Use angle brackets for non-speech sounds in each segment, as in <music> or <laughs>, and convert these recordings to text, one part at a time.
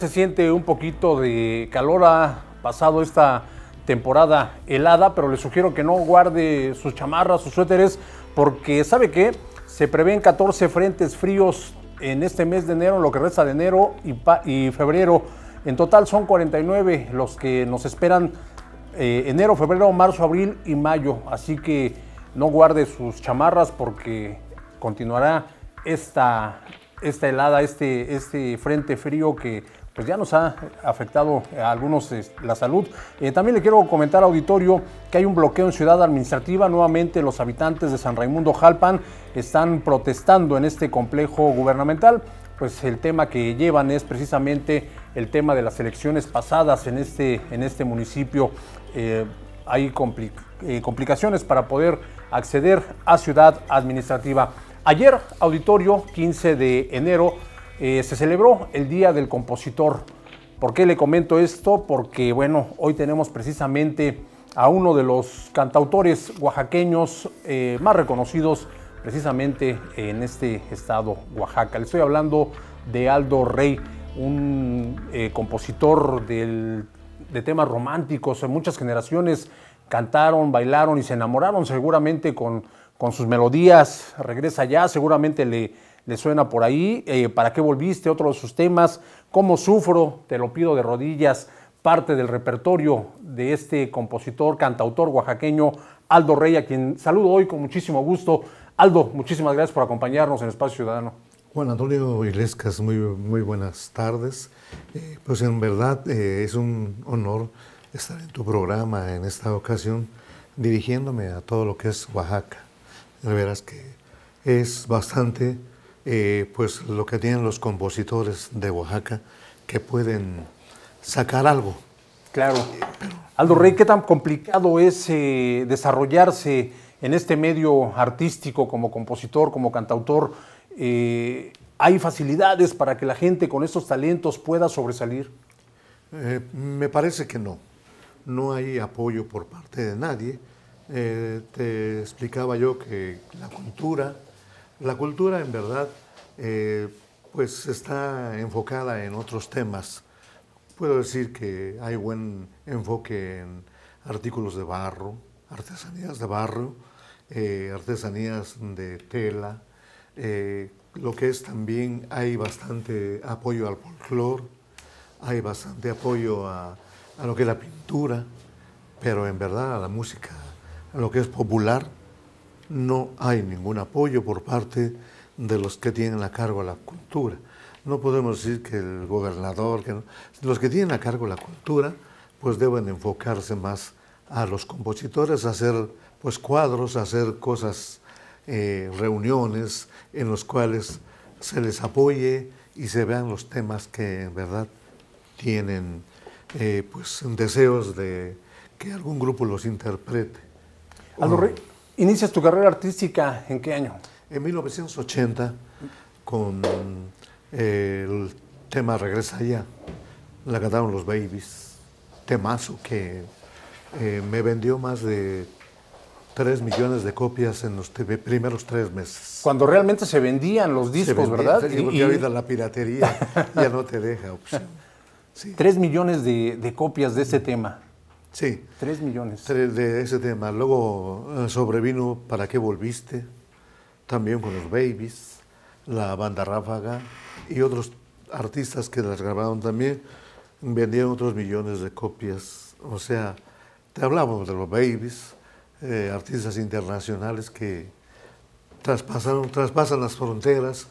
Se siente un poquito de calor, ha pasado esta temporada helada, pero le sugiero que no guarde sus chamarras, sus suéteres, porque sabe que se prevén 14 frentes fríos en este mes de enero, en lo que resta de enero y, febrero. En total son 49 los que nos esperan eh, enero, febrero, marzo, abril y mayo. Así que no guarde sus chamarras porque continuará esta, esta helada, este, este frente frío que pues ya nos ha afectado a algunos eh, la salud. Eh, también le quiero comentar, auditorio, que hay un bloqueo en Ciudad Administrativa. Nuevamente los habitantes de San Raimundo Jalpan están protestando en este complejo gubernamental. Pues el tema que llevan es precisamente el tema de las elecciones pasadas en este, en este municipio. Eh, hay complicaciones para poder acceder a Ciudad Administrativa. Ayer, auditorio, 15 de enero, eh, se celebró el Día del Compositor. ¿Por qué le comento esto? Porque, bueno, hoy tenemos precisamente a uno de los cantautores oaxaqueños eh, más reconocidos precisamente en este estado, Oaxaca. Le estoy hablando de Aldo Rey, un eh, compositor de temas románticos. En muchas generaciones cantaron, bailaron y se enamoraron seguramente con, con sus melodías. Regresa ya, seguramente le le suena por ahí, eh, ¿para qué volviste? Otro de sus temas, ¿cómo sufro? Te lo pido de rodillas, parte del repertorio de este compositor, cantautor oaxaqueño Aldo Rey, a quien saludo hoy con muchísimo gusto. Aldo, muchísimas gracias por acompañarnos en Espacio Ciudadano. Juan Antonio Ilescas, muy, muy buenas tardes. Eh, pues en verdad eh, es un honor estar en tu programa en esta ocasión, dirigiéndome a todo lo que es Oaxaca. De veras que es bastante eh, pues lo que tienen los compositores de Oaxaca, que pueden sacar algo. Claro. Aldo Rey, ¿qué tan complicado es eh, desarrollarse en este medio artístico como compositor, como cantautor? Eh, ¿Hay facilidades para que la gente con estos talentos pueda sobresalir? me parece que no. No hay apoyo por parte de nadie. te explicaba yo que la cultura, la cultura, en verdad, eh, pues está enfocada en otros temas. Puedo decir que hay buen enfoque en artículos de barro, artesanías de barro, eh, artesanías de tela, eh, lo que es también hay bastante apoyo al folclore, hay bastante apoyo a, a lo que es la pintura, pero en verdad a la música, a lo que es popular, no hay ningún apoyo por parte de los que tienen a cargo la cultura. No podemos decir que el gobernador, que los que tienen a cargo la cultura, pues deben enfocarse más a los compositores, hacer pues cuadros, hacer cosas, eh, reuniones en los cuales se les apoye y se vean los temas que en verdad tienen eh, pues deseos de que algún grupo los interprete. Aldo Rey, Inicias tu carrera artística en qué año? En 1980, con eh, el tema Regresa Ya, la cantaron los Babies, temazo que eh, me vendió más de 3 millones de copias en los primeros tres meses. Cuando realmente se vendían los discos, ¿verdad? porque y... la piratería <laughs> ya no te deja opción. 3 millones de, copias de ese mm. tema. Sí. Tres millones. De ese tema. Luego eh, sobrevino ¿Para qué volviste? También con los Babies, la banda Ráfaga y otros artistas que las grabaron también. Vendieron otros millones de copias. O sea, te hablamos de los Babies, eh, artistas internacionales que traspasan las fronteras.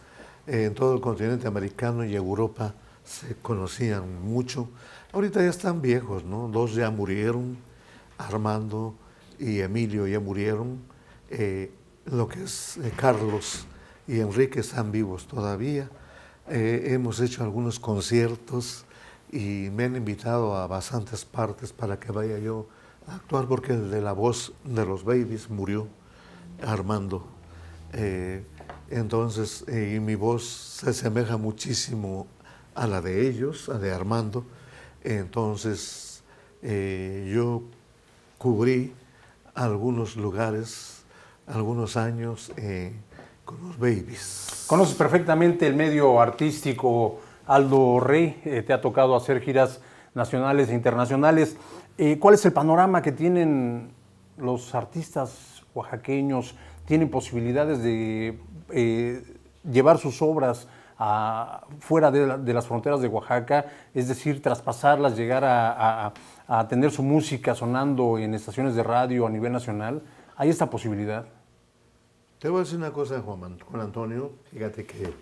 en todo el continente americano y Europa se conocían mucho. Ahorita ya están viejos, ¿no? Dos ya murieron, Armando y Emilio ya murieron, eh, lo que es eh, Carlos y Enrique están vivos todavía. Eh, hemos hecho algunos conciertos y me han invitado a bastantes partes para que vaya yo a actuar porque el de la voz de los babies murió, Armando. entonces, y mi voz se asemeja muchísimo a la de ellos, a la de Armando entonces eh, yo cubrí algunos lugares, algunos años eh, con los babies. Conoces perfectamente el medio artístico, Aldo Rey, eh, te ha tocado hacer giras nacionales e internacionales. ¿Cuál es el panorama que tienen los artistas oaxaqueños? ¿Tienen posibilidades de llevar sus obras fuera de, las fronteras de Oaxaca, es decir, traspasarlas, llegar a, tener su música sonando en estaciones de radio a nivel nacional? ¿Hay esta posibilidad? Te voy a decir una cosa, Juan, Antonio. Fíjate que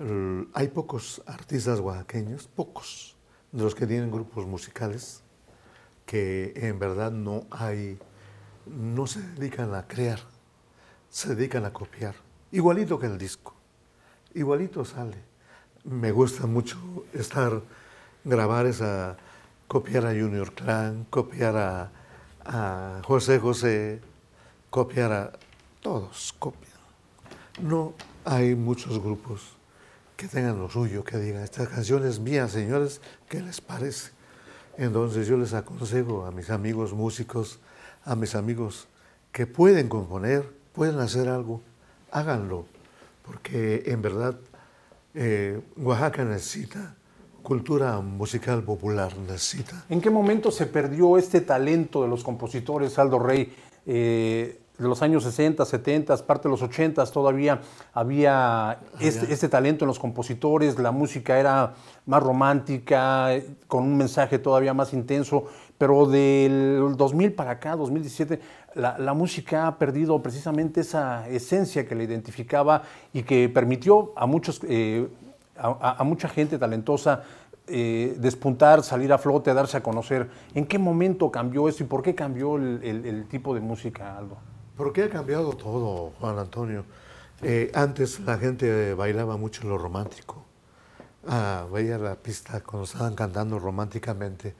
mm, hay pocos artistas oaxaqueños, pocos, de los que tienen grupos musicales, que en verdad no hay, no se dedican a crear, se dedican a copiar, igualito que el disco igualito sale. Me gusta mucho estar, grabar esa, copiar a Junior Clan, copiar a, José José, copiar a todos, copian. No hay muchos grupos que tengan lo suyo, que digan, estas canciones mías, señores, ¿qué les parece? Entonces yo les aconsejo a mis amigos músicos, a mis amigos que pueden componer, pueden hacer algo, háganlo, porque en verdad eh, Oaxaca necesita cultura musical popular, necesita. ¿En qué momento se perdió este talento de los compositores, Aldo Rey? Eh, de los años 60, 70, parte de los 80 todavía había este, este, talento en los compositores, la música era más romántica, eh, con un mensaje todavía más intenso, pero del 2000 para acá, 2017, la, música ha perdido precisamente esa esencia que la identificaba y que permitió a, muchos, eh, a, mucha gente talentosa eh, despuntar, salir a flote, darse a conocer. ¿En qué momento cambió eso y por qué cambió el tipo de música, Aldo? Porque ha cambiado todo, Juan Antonio? Eh, antes la gente bailaba mucho lo romántico. Ah, veía la pista cuando estaban cantando románticamente,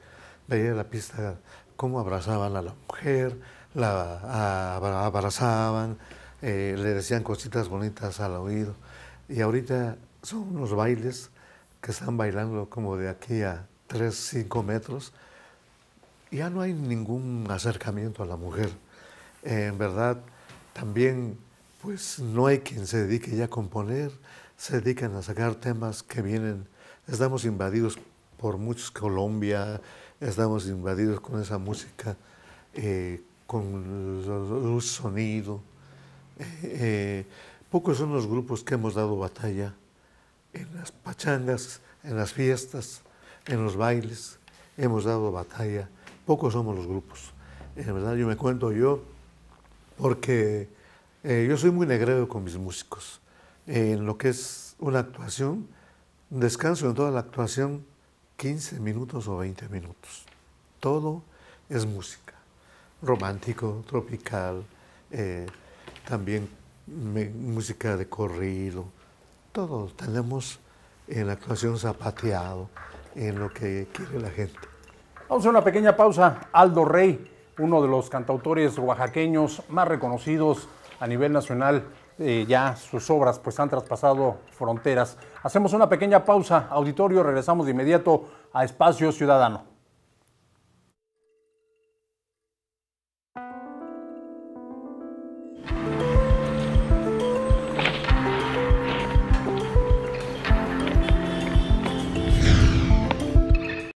veía la pista cómo abrazaban a la mujer, la abrazaban, eh, le decían cositas bonitas al oído. Y ahorita son unos bailes que están bailando como de aquí a 3, 5 metros. Ya no hay ningún acercamiento a la mujer en verdad, también pues no hay quien se dedique ya a componer, se dedican a sacar temas que vienen, estamos invadidos por muchos Colombia, estamos invadidos con esa música, eh, con el sonido. Eh, eh, pocos son los grupos que hemos dado batalla en las pachangas, en las fiestas, en los bailes, hemos dado batalla. Pocos somos los grupos. En verdad, yo me cuento yo, porque eh, yo soy muy negreo con mis músicos. en lo que es una actuación, descanso en toda la actuación 15 minutos o 20 minutos. Todo es música. Romántico, tropical, eh, también música de corrido. Todo tenemos en la actuación zapateado, en lo que quiere la gente. Vamos a una pequeña pausa. Aldo Rey uno de los cantautores oaxaqueños más reconocidos a nivel nacional. Eh, ya sus obras pues han traspasado fronteras. Hacemos una pequeña pausa, auditorio, regresamos de inmediato a Espacio Ciudadano.